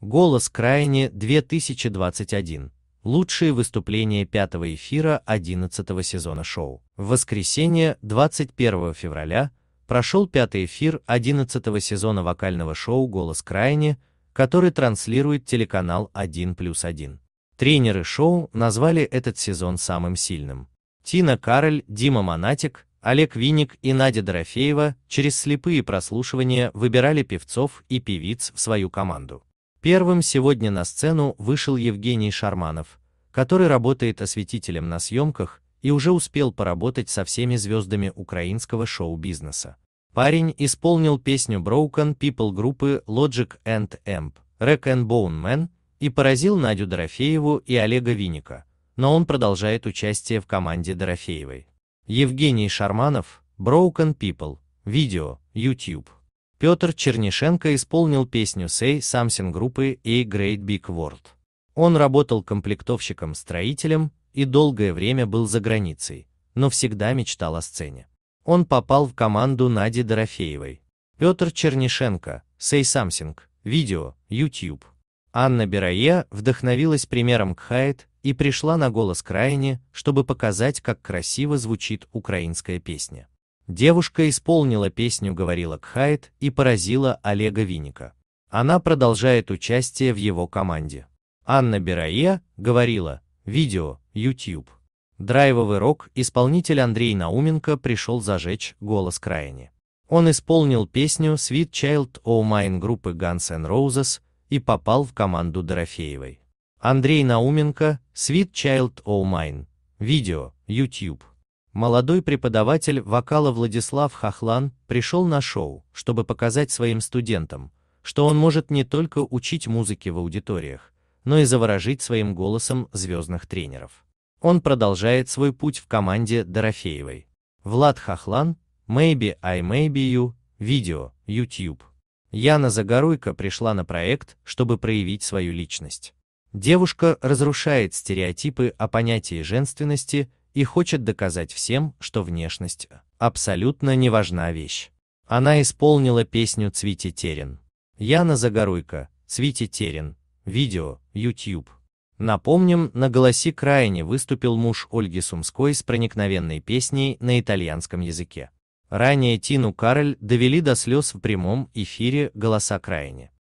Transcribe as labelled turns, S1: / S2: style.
S1: Голос крайне 2021. Лучшие выступления пятого эфира 11 сезона шоу. В воскресенье 21 февраля прошел пятый эфир 11 сезона вокального шоу «Голос крайне», который транслирует телеканал 1 плюс 1. Тренеры шоу назвали этот сезон самым сильным. Тина Кароль, Дима Монатик, Олег Винник и Надя Дорофеева через слепые прослушивания выбирали певцов и певиц в свою команду. Первым сегодня на сцену вышел Евгений Шарманов, который работает осветителем на съемках и уже успел поработать со всеми звездами украинского шоу-бизнеса. Парень исполнил песню Broken People группы Logic and Amp, Rack and Bone Man и поразил Надю Дорофееву и Олега Виника, но он продолжает участие в команде Дорофеевой. Евгений Шарманов, Broken People, видео, YouTube. Петр Чернишенко исполнил песню «Say Something» группы A Great Big World. Он работал комплектовщиком-строителем и долгое время был за границей, но всегда мечтал о сцене. Он попал в команду Нади Дорофеевой. Петр Чернишенко, Say Something, видео, YouTube. Анна Берае вдохновилась примером Кхайт и пришла на голос Краине, чтобы показать, как красиво звучит украинская песня. Девушка исполнила песню «Говорила Кхайт» и поразила Олега Виника. Она продолжает участие в его команде. Анна Берае говорила «Видео, YouTube». Драйвовый рок исполнитель Андрей Науменко пришел зажечь голос крайне. Он исполнил песню Sweet Child O' Mine группы Guns N' Roses и попал в команду Дорофеевой. Андрей Науменко, Sweet Child O' Mine, видео, YouTube. Молодой преподаватель вокала Владислав Хохлан пришел на шоу, чтобы показать своим студентам, что он может не только учить музыке в аудиториях, но и заворожить своим голосом звездных тренеров. Он продолжает свой путь в команде Дорофеевой. Влад Хохлан, Maybe I Maybe You, видео, YouTube. Яна Загоруйко пришла на проект, чтобы проявить свою личность. Девушка разрушает стереотипы о понятии женственности и хочет доказать всем, что внешность – абсолютно не важна вещь. Она исполнила песню «Цвити Терен». Яна Загоруйко, «Цвити Терен», видео, YouTube. Напомним, на «Голоси крайне» выступил муж Ольги Сумской с проникновенной песней на итальянском языке. Ранее Тину Кароль довели до слез в прямом эфире «Голоса крайне».